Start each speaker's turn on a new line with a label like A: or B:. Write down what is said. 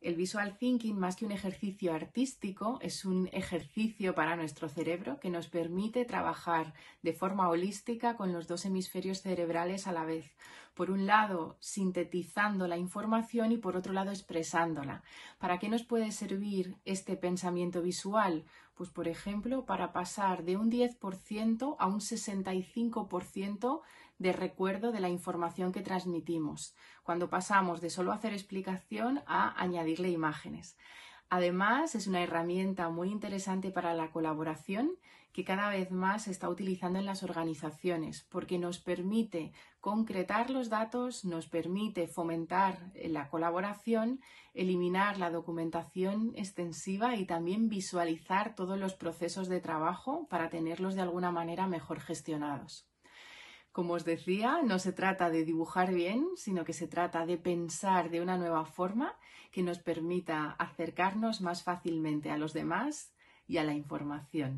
A: El visual thinking, más que un ejercicio artístico, es un ejercicio para nuestro cerebro que nos permite trabajar de forma holística con los dos hemisferios cerebrales a la vez. Por un lado, sintetizando la información y por otro lado, expresándola. ¿Para qué nos puede servir este pensamiento visual? Pues, por ejemplo, para pasar de un 10% a un 65% de recuerdo de la información que transmitimos, cuando pasamos de solo hacer explicación a añadirle imágenes. Además, es una herramienta muy interesante para la colaboración que cada vez más se está utilizando en las organizaciones porque nos permite concretar los datos, nos permite fomentar eh, la colaboración, eliminar la documentación extensiva y también visualizar todos los procesos de trabajo para tenerlos de alguna manera mejor gestionados. Como os decía, no se trata de dibujar bien, sino que se trata de pensar de una nueva forma que nos permita acercarnos más fácilmente a los demás y a la información.